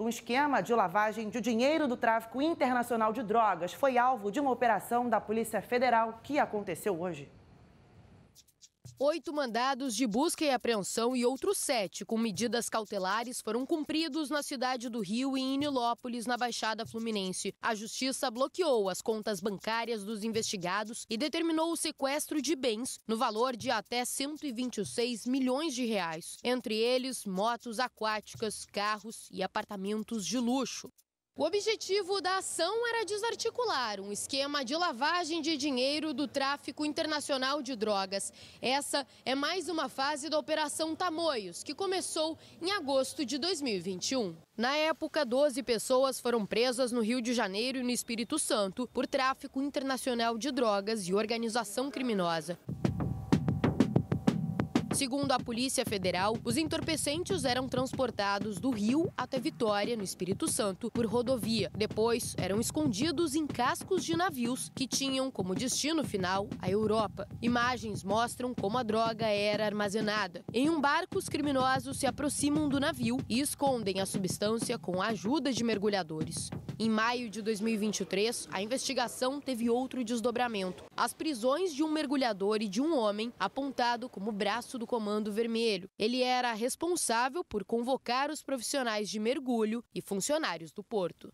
Um esquema de lavagem de dinheiro do tráfico internacional de drogas foi alvo de uma operação da Polícia Federal que aconteceu hoje. Oito mandados de busca e apreensão e outros sete com medidas cautelares foram cumpridos na cidade do Rio e em Nilópolis, na Baixada Fluminense. A justiça bloqueou as contas bancárias dos investigados e determinou o sequestro de bens no valor de até 126 milhões de reais, entre eles motos aquáticas, carros e apartamentos de luxo. O objetivo da ação era desarticular um esquema de lavagem de dinheiro do tráfico internacional de drogas. Essa é mais uma fase da Operação Tamoios, que começou em agosto de 2021. Na época, 12 pessoas foram presas no Rio de Janeiro e no Espírito Santo por tráfico internacional de drogas e organização criminosa. Segundo a Polícia Federal, os entorpecentes eram transportados do Rio até Vitória, no Espírito Santo, por rodovia. Depois, eram escondidos em cascos de navios que tinham como destino final a Europa. Imagens mostram como a droga era armazenada. Em um barco, os criminosos se aproximam do navio e escondem a substância com a ajuda de mergulhadores. Em maio de 2023, a investigação teve outro desdobramento. As prisões de um mergulhador e de um homem apontado como braço do Comando Vermelho. Ele era responsável por convocar os profissionais de mergulho e funcionários do porto.